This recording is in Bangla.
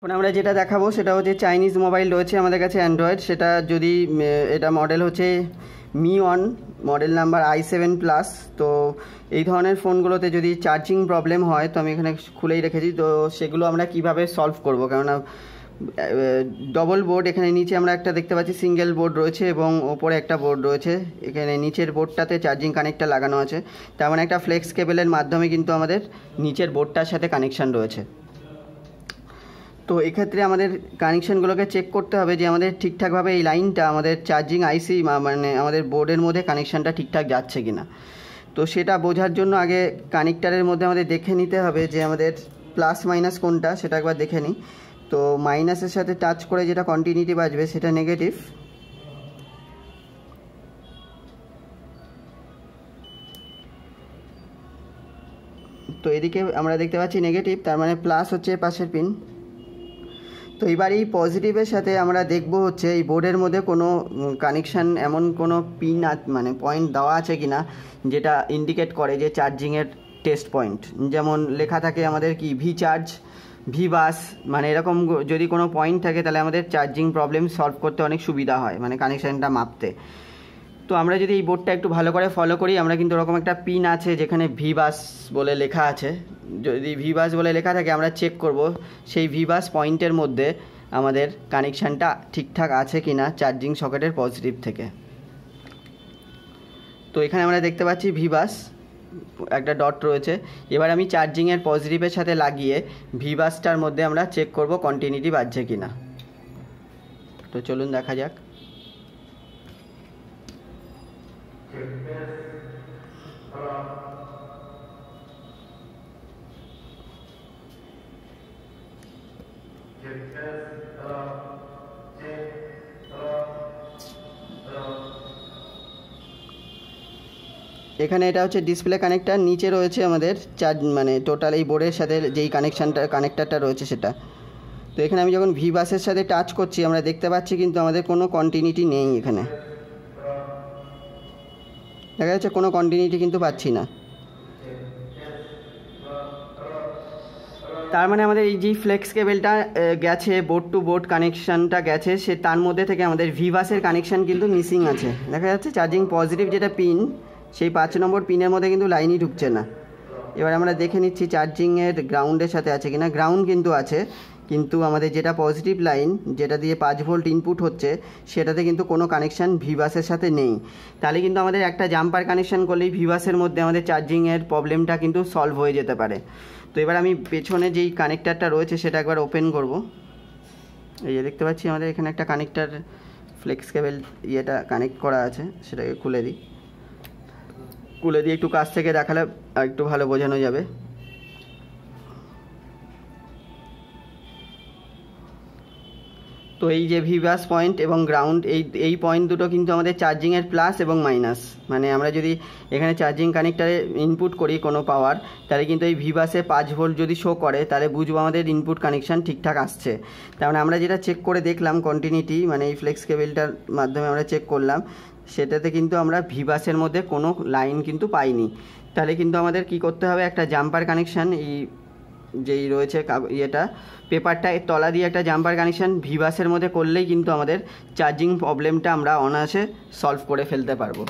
এখন আমরা যেটা দেখাবো সেটা হচ্ছে চাইনিজ মোবাইল রয়েছে আমাদের কাছে অ্যান্ড্রয়েড সেটা যদি এটা মডেল হচ্ছে Mi one model number I seven plus তো এই ধরনের ফোনগুলোতে যদি চার্জিং প্রবলেম হয় তো আমি এখানে খুলেই রেখেছি তো সেগুলো আমরা কিভাবে সলভ করব কেননা ডবল বোর্ড এখানে নিচে আমরা একটা দেখতে পাচ্ছি সিঙ্গেল বোর্ড রয়েছে এবং ওপরে একটা বোর্ড রয়েছে এখানে নিচের বোর্ডটাতে চার্জিং কানেক্টটা লাগানো আছে তেমন একটা ফ্লেক্স কেবেলের মাধ্যমে কিন্তু আমাদের নিচের বোর্ডটার সাথে কানেকশান রয়েছে তো এক্ষেত্রে আমাদের কানেকশানগুলোকে চেক করতে হবে যে আমাদের ঠিকঠাকভাবে এই লাইনটা আমাদের চার্জিং আইসি মানে আমাদের বোর্ডের মধ্যে কানেকশানটা ঠিকঠাক যাচ্ছে কি না তো সেটা বোঝার জন্য আগে কানেক্টারের মধ্যে আমাদের দেখে নিতে হবে যে আমাদের প্লাস মাইনাস কোনটা সেটা একবার দেখে নিই তো মাইনাসের সাথে টাচ করে যেটা কন্টিনিউটি বাজবে সেটা নেগেটিভ তো এদিকে আমরা দেখতে পাচ্ছি নেগেটিভ তার মানে প্লাস হচ্ছে পাশের পিন তো এবার এই পজিটিভের সাথে আমরা দেখব হচ্ছে এই বোর্ডের মধ্যে কোনো কানেকশান এমন কোনো পিন মানে পয়েন্ট দেওয়া আছে কি না যেটা ইন্ডিকেট করে যে চার্জিংয়ের টেস্ট পয়েন্ট যেমন লেখা থাকে আমাদের কি ভি চার্জ ভি বাস মানে এরকম যদি কোনো পয়েন্ট থাকে তাহলে আমাদের চার্জিং প্রবলেম সলভ করতে অনেক সুবিধা হয় মানে কানেকশানটা মাপতে তো আমরা যদি এই বোর্ডটা একটু ভালো করে ফলো করি আমরা কিন্তু ওরকম একটা পিন আছে যেখানে ভি বাস বলে লেখা আছে যদি ভি বাস বলে লেখা থাকে আমরা চেক করব সেই ভি বাস পয়েন্টের মধ্যে আমাদের কানেকশানটা ঠিকঠাক আছে কি না চার্জিং সকেটের পজিটিভ থেকে তো এখানে আমরা দেখতে পাচ্ছি ভি বাস একটা ডট রয়েছে এবার আমি চার্জিংয়ের পজিটিভের সাথে লাগিয়ে ভি বাসটার মধ্যে আমরা চেক করব কন্টিনিউটি বাজছে কি না তো চলুন দেখা যাক এখানে এটা হচ্ছে ডিসপ্লে কানেক্টার নিচে রয়েছে আমাদের চার্জ মানে টোটাল এই বোর্ডের সাথে যেই কানেকশানটা কানেক্টারটা রয়েছে সেটা তো এখানে আমি যখন ভি বাসের সাথে টাচ করছি আমরা দেখতে পাচ্ছি কিন্তু আমাদের কোনো কন্টিনিউটি নেই এখানে দেখা যাচ্ছে কোনো কন্টিনিউটি কিন্তু পাচ্ছি না তার মানে আমাদের এই যে ফ্লেক্স কেবেলটা গেছে বোর্ড টু বোর্ড কানেকশানটা গেছে সে তার মধ্যে থেকে আমাদের ভিভাসের কানেকশান কিন্তু মিসিং আছে দেখা যাচ্ছে চার্জিং পজিটিভ যেটা পিন সেই পাঁচ নম্বর পিনের মধ্যে কিন্তু লাইনই ঢুকছে না এবার আমরা দেখে নিচ্ছি চার্জিংয়ের গ্রাউন্ডের সাথে আছে কিনা গ্রাউন্ড কিন্তু আছে কিন্তু আমাদের যেটা পজিটিভ লাইন যেটা দিয়ে পাঁচ ভোল্ট ইনপুট হচ্ছে সেটাতে কিন্তু কোনো কানেকশান ভিভাসের সাথে নেই তাহলে কিন্তু আমাদের একটা জাম্পার কানেকশান করলেই ভিভাসের মধ্যে আমাদের চার্জিংয়ের প্রবলেমটা কিন্তু সলভ হয়ে যেতে পারে তো এবার আমি পেছনে যেই কানেক্টারটা রয়েছে সেটা একবার ওপেন করব এই যে দেখতে পাচ্ছি আমাদের এখানে একটা কানেক্টার ফ্লেক্স কেবেল ইয়েটা কানেক্ট করা আছে সেটাকে খুলে দিই খুলে দিয়ে একটু কাছ থেকে দেখালে একটু ভালো বোঝানো যাবে তো এই যে ভিভাস পয়েন্ট এবং গ্রাউন্ড এই এই পয়েন্ট দুটো কিন্তু আমাদের চার্জিংয়ের প্লাস এবং মাইনাস মানে আমরা যদি এখানে চার্জিং কানেক্টারে ইনপুট করি কোনো পাওয়ার তাহলে কিন্তু এই ভিভাসে পাঁচ ভোল্ট যদি শো করে তাহলে বুঝবো আমাদের ইনপুট কানেকশান ঠিকঠাক আসছে তার মানে আমরা যেটা চেক করে দেখলাম কন্টিনিউটি মানে এই ফ্লেক্স কেবেলটার মাধ্যমে আমরা চেক করলাম সেটাতে কিন্তু আমরা ভিভাসের মধ্যে কোনো লাইন কিন্তু পাইনি তাহলে কিন্তু আমাদের কি করতে হবে একটা জাম্পার কানেকশান এই যেই রয়েছে ইয়েটা পেপারটা এর তলা দিয়ে একটা জাম্পার কানেকশান ভিভাসের মধ্যে করলেই কিন্তু আমাদের চার্জিং প্রবলেমটা আমরা অনায়াসে সলভ করে ফেলতে পারবো